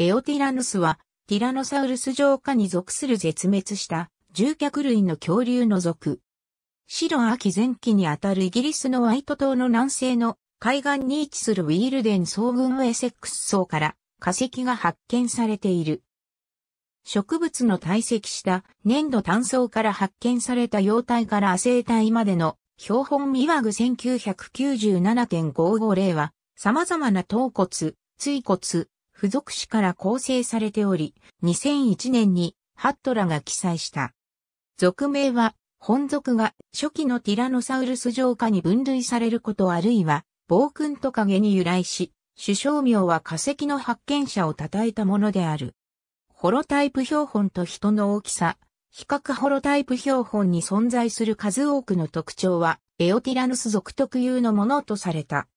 エオティラヌスは、ティラノサウルス上下に属する絶滅した獣脚類の恐竜の属。白秋前期にあたるイギリスのワイト島の南西の海岸に位置するウィールデン総群エセックス層から化石が発見されている。植物の堆積した粘土炭層から発見された幼体から亜生体までの標本ミワグ1997.550は様々な頭骨、椎骨、付属紙から構成されており、2001年にハットラが記載した。俗名は、本属が初期のティラノサウルス上下に分類されることあるいは、暴君と影に由来し、首相名は化石の発見者を称えたものである。ホロタイプ標本と人の大きさ、比較ホロタイプ標本に存在する数多くの特徴は、エオティラヌス族特有のものとされた。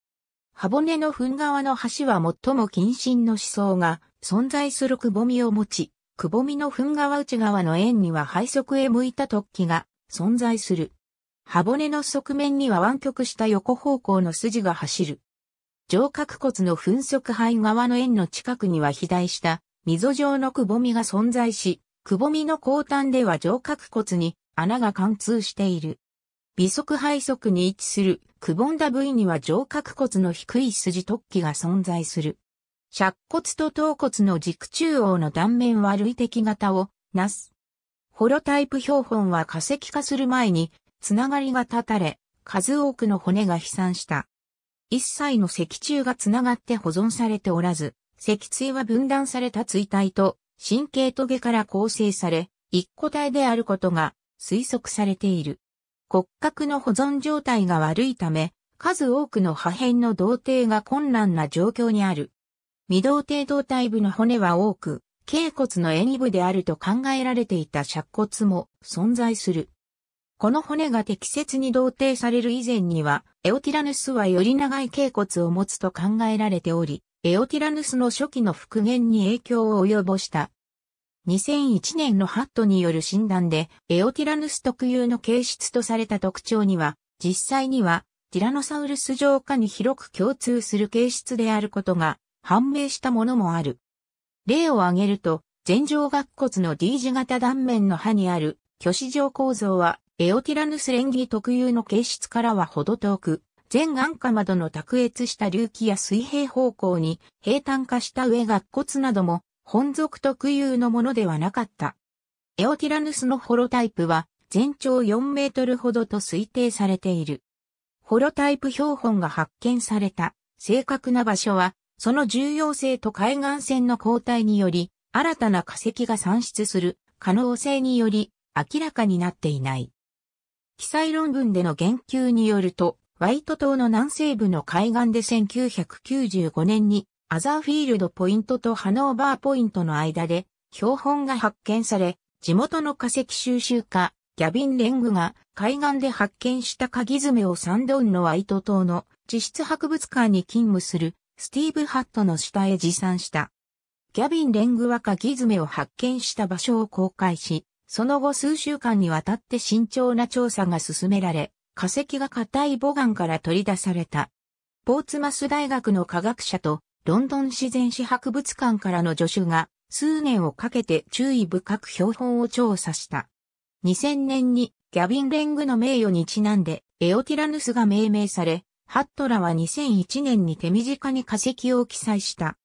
箱根の墳側の橋は最も近親の思想が存在するくぼみを持ち、くぼみの墳側内側の円には背側へ向いた突起が存在する。箱根の側面には湾曲した横方向の筋が走る。上角骨の噴足肺側の円の近くには肥大した溝状のくぼみが存在し、くぼみの後端では上角骨に穴が貫通している。微速、肺側に位置するくぼんだ部位には上角骨の低い筋突起が存在する。尺骨と頭骨の軸中央の断面は類的型をなす。ホロタイプ標本は化石化する前につながりが立たれ、数多くの骨が飛散した。一切の脊柱がつながって保存されておらず、脊椎は分断された椎体と神経棘から構成され、一個体であることが推測されている。骨格の保存状態が悪いため、数多くの破片の同定が困難な状況にある。未同定胴体部の骨は多く、頸骨の縁部であると考えられていた尺骨も存在する。この骨が適切に同定される以前には、エオティラヌスはより長い頸骨を持つと考えられており、エオティラヌスの初期の復元に影響を及ぼした。2001年のハットによる診断で、エオティラヌス特有の形質とされた特徴には、実際には、ティラノサウルス上下に広く共通する形質であることが判明したものもある。例を挙げると、前上顎骨の D 字型断面の歯にある虚子状構造は、エオティラヌス連儀特有の形質からはほど遠く、前眼下窓の卓越した隆起や水平方向に平坦化した上顎骨なども本族特有のものではなかった。エオティラヌスのホロタイプは全長4メートルほどと推定されている。ホロタイプ標本が発見された正確な場所は、その重要性と海岸線の交代により、新たな化石が産出する可能性により明らかになっていない。記載論文での言及によると、ワイト島の南西部の海岸で1995年にアザーフィールドポイントとハノーバーポイントの間で標本が発見され、地元の化石収集家、ギャビン・レングが海岸で発見した鍵爪をサンドンのワイト島の地質博物館に勤務するスティーブ・ハットの下へ持参した。ギャビン・レングは鍵爪を発見した場所を公開し、その後数週間にわたって慎重な調査が進められ、化石が硬い母岩から取り出された。ポーツマス大学の科学者とロンドン自然史博物館からの助手が数年をかけて注意深く標本を調査した。2000年にギャビン・レングの名誉にちなんでエオティラヌスが命名され、ハットラは2001年に手短に化石を記載した。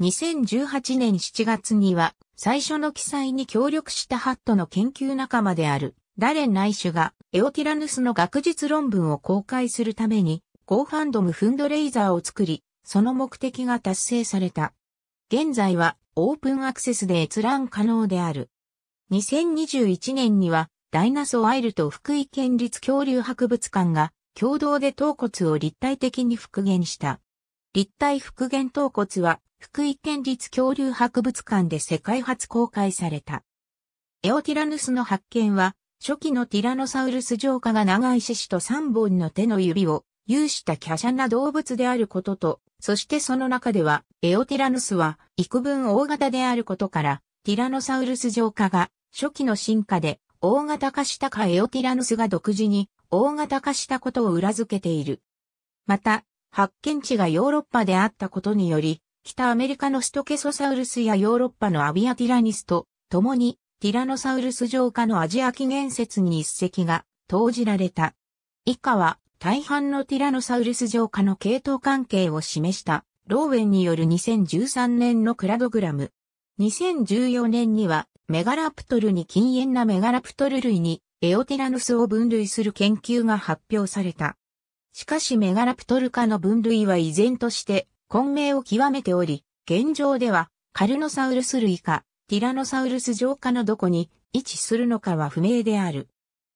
2018年7月には最初の記載に協力したハットの研究仲間であるダレン・ナイシュがエオティラヌスの学術論文を公開するためにゴーファンドムフンドレイザーを作り、その目的が達成された。現在はオープンアクセスで閲覧可能である。2021年にはダイナソーアイルと福井県立恐竜博物館が共同で頭骨を立体的に復元した。立体復元頭骨は福井県立恐竜博物館で世界初公開された。エオティラヌスの発見は初期のティラノサウルス浄化が長い獅子と3本の手の指を有した華奢な動物であることとそしてその中では、エオティラヌスは幾分大型であることから、ティラノサウルス浄化が初期の進化で大型化したかエオティラヌスが独自に大型化したことを裏付けている。また、発見地がヨーロッパであったことにより、北アメリカのストケソサウルスやヨーロッパのアビアティラニスと共にティラノサウルス浄化のアジア起源説に一石が投じられた。以下は大半のティラノサウルス上下の系統関係を示したローウェンによる2013年のクラドグラム。2014年にはメガラプトルに禁煙なメガラプトル類にエオティラノスを分類する研究が発表された。しかしメガラプトル化の分類は依然として混迷を極めており、現状ではカルノサウルス類かティラノサウルス上下のどこに位置するのかは不明である。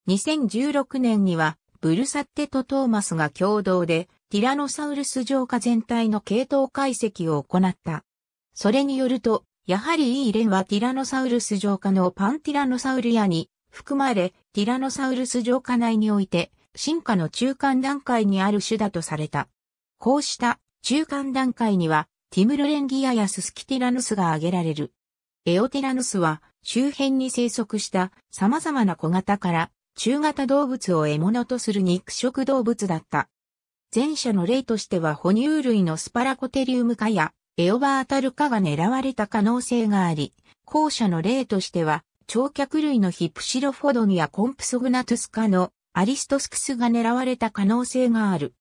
2016年にはブルサッテとトーマスが共同でティラノサウルス浄化全体の系統解析を行った。それによると、やはりイーレンはティラノサウルス浄化のパンティラノサウルヤに含まれ、ティラノサウルス浄化内において進化の中間段階にある種だとされた。こうした中間段階にはティムルレンギアやススキティラノスが挙げられる。エオティラノスは周辺に生息した様々な小型から中型動物を獲物とする肉食動物だった。前者の例としては哺乳類のスパラコテリウム化やエオバータル化が狙われた可能性があり、後者の例としては、長脚類のヒプシロフォドニやコンプソグナトゥス科のアリストスクスが狙われた可能性がある。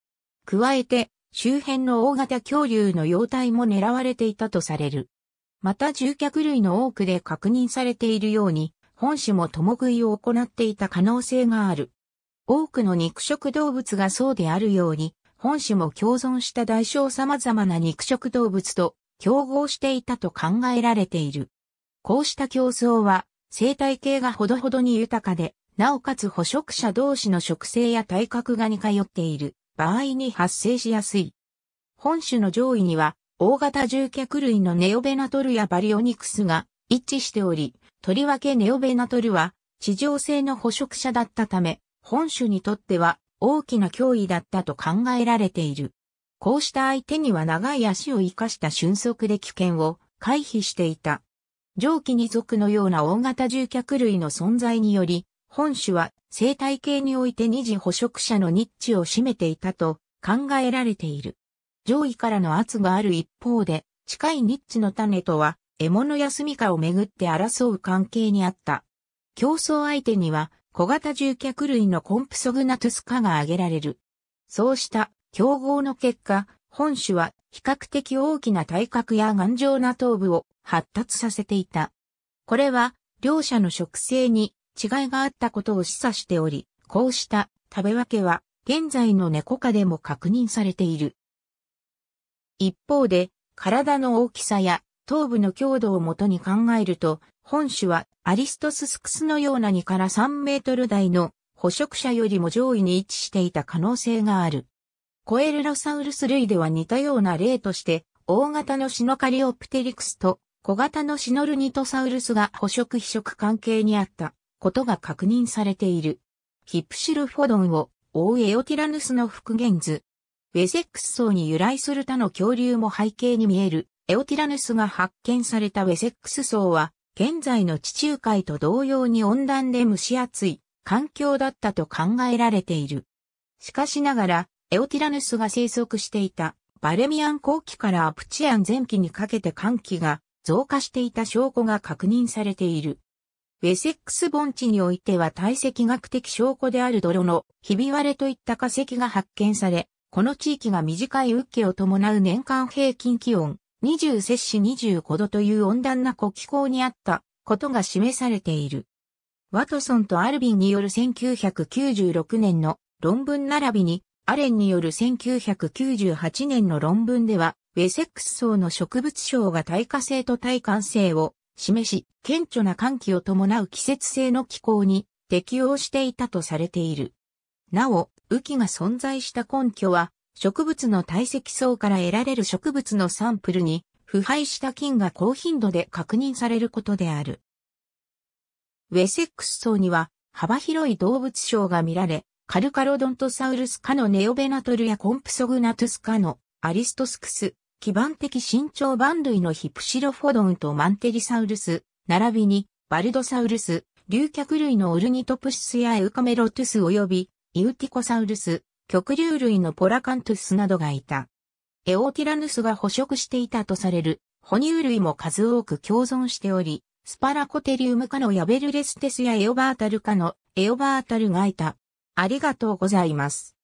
加えて、周辺の大型恐竜の幼体も狙われていたとされる。また、獣脚類の多くで確認されているように、本種も共食いを行っていた可能性がある。多くの肉食動物がそうであるように、本種も共存した代償様々な肉食動物と競合していたと考えられている。こうした競争は、生態系がほどほどに豊かで、なおかつ捕食者同士の食性や体格が似通っている場合に発生しやすい。本種の上位には、大型獣脚類のネオベナトルやバリオニクスが一致しており、とりわけネオベナトルは地上性の捕食者だったため、本種にとっては大きな脅威だったと考えられている。こうした相手には長い足を生かした瞬足で危険を回避していた。上記二族のような大型獣脚類の存在により、本種は生態系において二次捕食者のニッチを占めていたと考えられている。上位からの圧がある一方で、近いニッチの種とは獲物や住処をめぐって争う関係にあった。競争相手には小型獣脚類のコンプソグナトゥス科が挙げられる。そうした競合の結果、本種は比較的大きな体格や頑丈な頭部を発達させていた。これは両者の植生に違いがあったことを示唆しており、こうした食べ分けは現在の猫科でも確認されている。一方で、体の大きさや頭部の強度をもとに考えると、本種はアリストススクスのような2から3メートル台の捕食者よりも上位に位置していた可能性がある。コエルロサウルス類では似たような例として、大型のシノカリオプテリクスと小型のシノルニトサウルスが捕食被食関係にあったことが確認されている。ヒップシルフォドンをオーエオティラヌスの復元図。ウェセックス層に由来する他の恐竜も背景に見えるエオティラヌスが発見されたウェセックス層は、現在の地中海と同様に温暖で蒸し暑い環境だったと考えられている。しかしながら、エオティラヌスが生息していたバレミアン後期からアプチアン前期にかけて寒気が増加していた証拠が確認されている。ウェセックス盆地においては体積学的証拠である泥のひび割れといった化石が発見され、この地域が短い雨季を伴う年間平均気温20摂氏25度という温暖な古気候にあったことが示されている。ワトソンとアルビンによる1996年の論文並びに、アレンによる1998年の論文では、ウェセックス層の植物症が耐火性と耐寒性を示し、顕著な寒気を伴う季節性の気候に適応していたとされている。なお、雨季が存在した根拠は、植物の堆積層から得られる植物のサンプルに腐敗した菌が高頻度で確認されることである。ウェセックス層には幅広い動物症が見られ、カルカロドントサウルス科のネオベナトルやコンプソグナトゥス科のアリストスクス、基盤的身長番類のヒプシロフォドンとマンテリサウルス、並びにバルドサウルス、竜脚類のオルニトプシスやエウカメロトゥス及びイウティコサウルス、極竜類のポラカントゥスなどがいた。エオティラヌスが捕食していたとされる哺乳類も数多く共存しており、スパラコテリウム科のヤベルレステスやエオバータル科のエオバータルがいた。ありがとうございます。